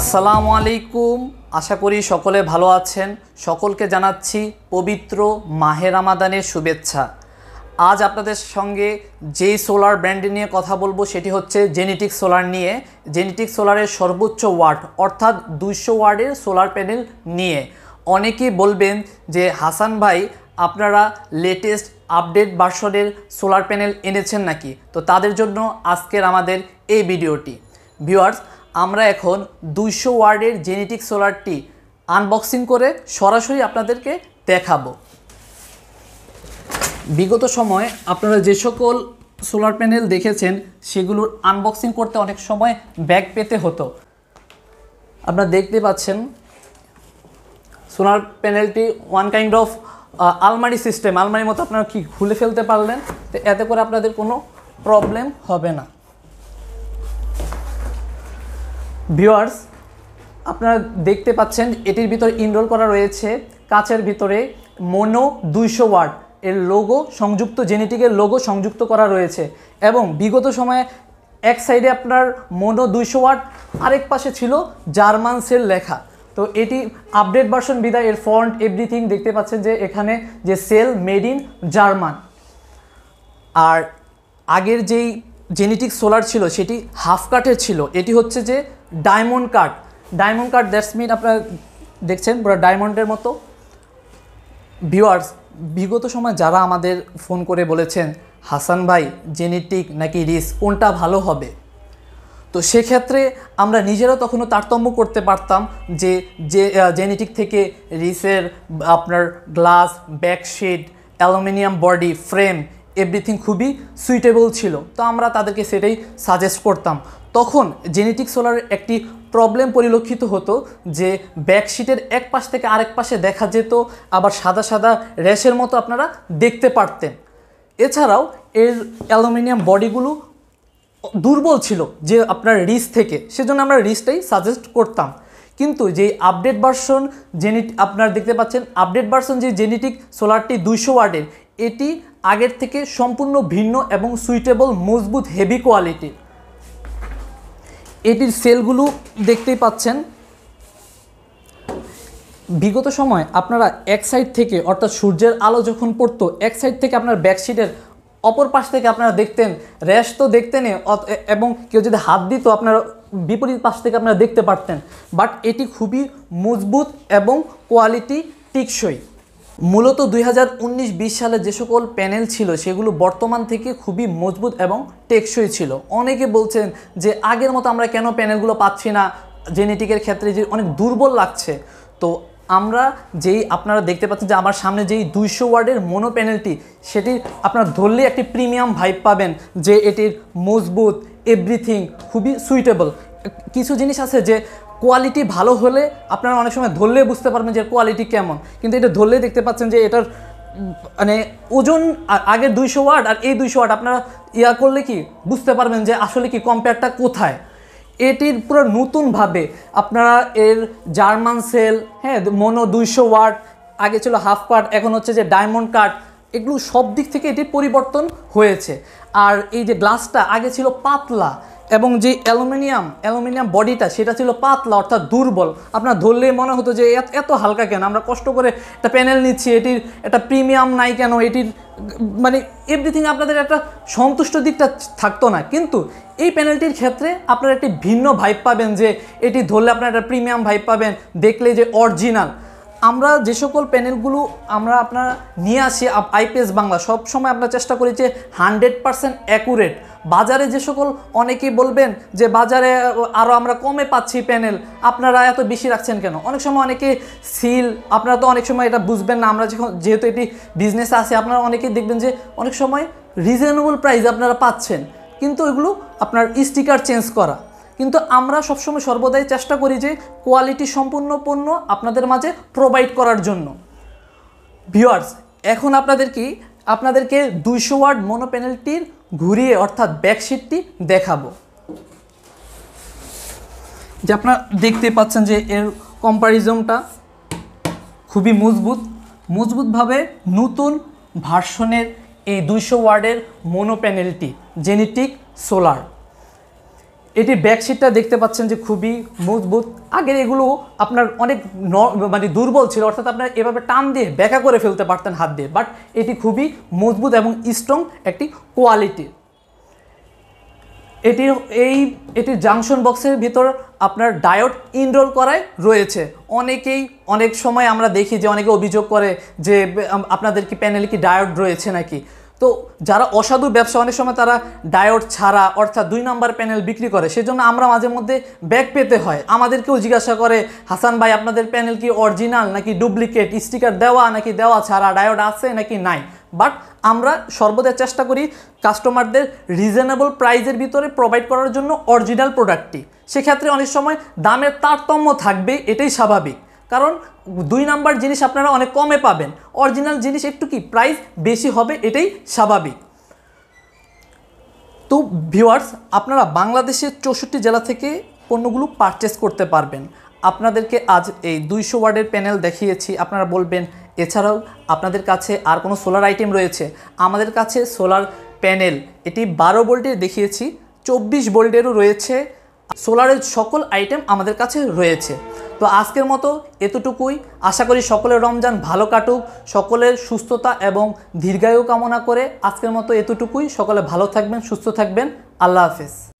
আসসালামু আলাইকুম আশা করি সকলে ভালো আছেন সকলকে জানাচ্ছি পবিত্র মাহে রামাদানের শুভেচ্ছা আজ আপনাদের সঙ্গে যেই সোলার ব্র্যান্ড নিয়ে কথা বলবো সেটি হচ্ছে জেনেটিক সোলার নিয়ে জেনেটিক সোলারের সর্বোচ্চ ওয়ার্ড অর্থাৎ দুইশো ওয়ার্ডের সোলার প্যানেল নিয়ে অনেকেই বলবেন যে হাসান ভাই আপনারা লেটেস্ট আপডেট বার্সনের সোলার প্যানেল এনেছেন নাকি তো তাদের জন্য আজকের আমাদের এই ভিডিওটি ভিউয়ার্স আমরা এখন দুইশো ওয়ার্ডের জেনেটিক সোলারটি আনবক্সিং করে সরাসরি আপনাদেরকে দেখাবো বিগত সময়ে আপনারা যে সকল সোলার প্যানেল দেখেছেন সেগুলোর আনবক্সিং করতে অনেক সময় ব্যাগ পেতে হতো আপনারা দেখতে পাচ্ছেন সোলার প্যানেলটি ওয়ান কাইন্ড অফ আলমারি সিস্টেম আলমারির মতো আপনারা কি খুলে ফেলতে পারলেন তো এতে করে আপনাদের কোনো প্রবলেম হবে না ভিউয়ার্স আপনারা দেখতে পাচ্ছেন এটির ভিতরে ইনরোল করা রয়েছে কাচের ভিতরে মোনো দুইশো ওয়ার্ড এর লোগো সংযুক্ত জেনেটিকের লোগো সংযুক্ত করা রয়েছে এবং বিগত সময়ে এক সাইডে আপনার মোনো দুইশো ওয়ার্ড আরেক পাশে ছিল জার্মান সেল লেখা তো এটি আপডেট ভার্সন বিদায় এর ফন্ট এভরিথিং দেখতে পাচ্ছেন যে এখানে যে সেল মেড ইন জার্মান আর আগের যেই জেনেটিক সোলার ছিল সেটি হাফ কাঠের ছিল এটি হচ্ছে যে diamond cut diamond cut that's mean আপনারা দেখছেন পুরো ডায়মন্ডের মতো ভিউয়ার্স বিগত সময় যারা আমাদের ফোন করে বলেছেন হাসান ভাই জেনেটিক নাকি রিস কোনটা ভালো হবে তো সেক্ষেত্রে আমরা নিজেরা তখনও তারতম্য করতে পারতাম যে যে জেনেটিক থেকে রিসের আপনার glass backsheet aluminium body frame everything খুবই সুইটেবল ছিল তো আমরা তাদেরকে সেটাই সাজেস্ট করতাম তখন জেনেটিক সোলারের একটি প্রবলেম পরিলক্ষিত হতো যে ব্যাকশিটের এক পাশ থেকে আরেক পাশে দেখা যেত আবার সাদা সাদা র্যাশের মতো আপনারা দেখতে পারতেন এছাড়াও এর অ্যালুমিনিয়াম বডিগুলো দুর্বল ছিল যে আপনার রিস থেকে সেজন্য আমরা রিসটাই সাজেস্ট করতাম কিন্তু যেই আপডেট ভার্সন জেনেট আপনার দেখতে পাচ্ছেন আপডেট ভার্সন যে জেনেটিক সোলারটি দুইশো ওয়ার্ডের এটি আগের থেকে সম্পূর্ণ ভিন্ন এবং সুইটেবল মজবুত হেভি কোয়ালিটির এটির সেলগুলো দেখতেই পাচ্ছেন বিগত সময় আপনারা এক সাইড থেকে অর্থাৎ সূর্যের আলো যখন পড়তো এক সাইড থেকে আপনার ব্যাকশিটের অপর পাশ থেকে আপনারা দেখতেন র্যাশ তো দেখতেন এবং কেউ যদি হাত দিত আপনারা বিপরীত পাশ থেকে আপনারা দেখতে পারতেন বাট এটি খুবই মজবুত এবং কোয়ালিটি টিকসই মূলত দুই হাজার সালে যে সকল প্যানেল ছিল সেগুলো বর্তমান থেকে খুবই মজবুত এবং টেকসই ছিল অনেকে বলছেন যে আগের মতো আমরা কেন প্যানেলগুলো পাচ্ছি না জেনেটিকের ক্ষেত্রে যে অনেক দুর্বল লাগছে তো আমরা যেই আপনারা দেখতে পাচ্ছেন যে আমার সামনে যেই দুইশো ওয়ার্ডের মনো প্যানেলটি সেটি আপনার ধরলে একটি প্রিমিয়াম ভাইব পাবেন যে এটির মজবুত এভরিথিং খুবই সুইটেবল কিছু জিনিস আছে যে কোয়ালিটি ভালো হলে আপনারা অনেক সময় ধরলে বুঝতে পারবেন যে কোয়ালিটি কেমন কিন্তু এটা ধরলে দেখতে পাচ্ছেন যে এটার মানে ওজন আগের দুইশো ওয়াট আর এই দুইশো ওয়াট আপনারা ইয়া করলে কি বুঝতে পারবেন যে আসলে কি কম্পেয়ারটা কোথায় এটির পুরো নতুনভাবে আপনারা এর জার্মান সেল হ্যাঁ মনো দুইশো ওয়াট আগে ছিল হাফ পার্ট এখন হচ্ছে যে ডায়মন্ড কার্ড এগুলো সব দিক থেকে এটির পরিবর্তন হয়েছে আর এই যে গ্লাসটা আগে ছিল পাতলা এবং যে অ্যালুমিনিয়াম অ্যালুমিনিয়াম বডিটা সেটা ছিল পাতলা অর্থাৎ দুর্বল আপনার ধরলেই মনে হতো যে এত হালকা কেন আমরা কষ্ট করে একটা প্যানেল নিচ্ছি এটির একটা প্রিমিয়াম নাই কেন এটির মানে এভরিথিং আপনাদের একটা সন্তুষ্ট দিকটা থাকতো না কিন্তু এই প্যানেলটির ক্ষেত্রে আপনারা একটি ভিন্ন ভাইব পাবেন যে এটি ধরলে আপনার একটা প্রিমিয়াম ভাইব পাবেন দেখলে যে অরিজিনাল আমরা যে সকল প্যানেলগুলো আমরা আপনার নিয়ে আসি আইপিএস বাংলা সবসময় আমরা চেষ্টা করি যে হানড্রেড পারসেন্ট অ্যাকুরেট বাজারে যে সকল অনেকেই বলবেন যে বাজারে আরও আমরা কমে পাচ্ছি প্যানেল আপনারা এত বেশি রাখছেন কেন অনেক সময় অনেকে সিল আপনারা তো অনেক সময় এটা বুঝবেন না আমরা যখন যেহেতু এটি বিজনেস আছে আপনারা অনেকেই দেখবেন যে অনেক সময় রিজনেবল প্রাইস আপনারা পাচ্ছেন কিন্তু ওইগুলো আপনার স্টিকার চেঞ্জ করা কিন্তু আমরা সবসময় সর্বদাই চেষ্টা করি যে কোয়ালিটি সম্পূর্ণ পণ্য আপনাদের মাঝে প্রোভাইড করার জন্য ভিওয়ার্স এখন আপনাদের কি আপনাদেরকে দুইশো ওয়ার্ড মনো প্যানেলটির ঘুরিয়ে অর্থাৎ ব্যাকশিটটি দেখাবো যে আপনারা দেখতে পাচ্ছেন যে এর কম্প্যারিজমটা খুবই মজবুত মজবুতভাবে নতুন ভার্সনের এই দুইশো ওয়ার্ডের মনো প্যানেলটি জেনেটিক সোলার এটির ব্যাকশিটটা দেখতে পাচ্ছেন যে খুবই মজবুত আগের এগুলো আপনার অনেক মানে দুর্বল ছিল অর্থাৎ আপনার এভাবে টান দিয়ে ব্যাকা করে ফেলতে পারতেন হাত দিয়ে বাট এটি খুবই মজবুত এবং স্ট্রং একটি কোয়ালিটির এটির এই এটির জাংশন বক্সের ভিতর আপনার ডায়ট ইনরোল করায় রয়েছে অনেকেই অনেক সময় আমরা দেখি যে অনেকে অভিযোগ করে যে আপনাদের কি প্যানেলে কি ডায়ট রয়েছে নাকি তো যারা অসাধু ব্যবসা অনেক সময় তারা ডায়োড ছাড়া অর্থাৎ দুই নাম্বার প্যানেল বিক্রি করে সেজন্য আমরা মাঝে মধ্যে ব্যাগ পেতে হয় আমাদেরকেও জিজ্ঞাসা করে হাসান ভাই আপনাদের প্যানেল কি অরিজিনাল নাকি ডুপ্লিকেট স্টিকার দেওয়া নাকি দেওয়া ছাড়া ডায়োড আছে নাকি নাই বাট আমরা সর্বদা চেষ্টা করি কাস্টমারদের রিজনেবল প্রাইজের ভিতরে প্রোভাইড করার জন্য অরিজিনাল প্রোডাক্টটি সেক্ষেত্রে অনেক সময় দামের তারতম্য থাকবে এটাই স্বাভাবিক কারণ দুই নাম্বার জিনিস আপনারা অনেক কমে পাবেন অরিজিনাল জিনিস একটু কি প্রাইস বেশি হবে এটাই স্বাভাবিক তো ভিউয়ার্স আপনারা বাংলাদেশের চৌষট্টি জেলা থেকে পণ্যগুলো পারচেস করতে পারবেন আপনাদেরকে আজ এই দুইশো ওয়ার্ডের প্যানেল দেখিয়েছি আপনারা বলবেন এছাড়াও আপনাদের কাছে আর কোনো সোলার আইটেম রয়েছে আমাদের কাছে সোলার প্যানেল এটি বারো ভোল্টের দেখিয়েছি চব্বিশ ভোল্টেরও রয়েছে সোলারের সকল আইটেম আমাদের কাছে রয়েছে তো আজকের মতো এতটুকুই আশা করি সকলের রমজান ভালো কাটুক সকলের সুস্থতা এবং দীর্ঘায়ু কামনা করে আজকের মতো এতটুকুই সকলে ভালো থাকবেন সুস্থ থাকবেন আল্লাহ হাফেজ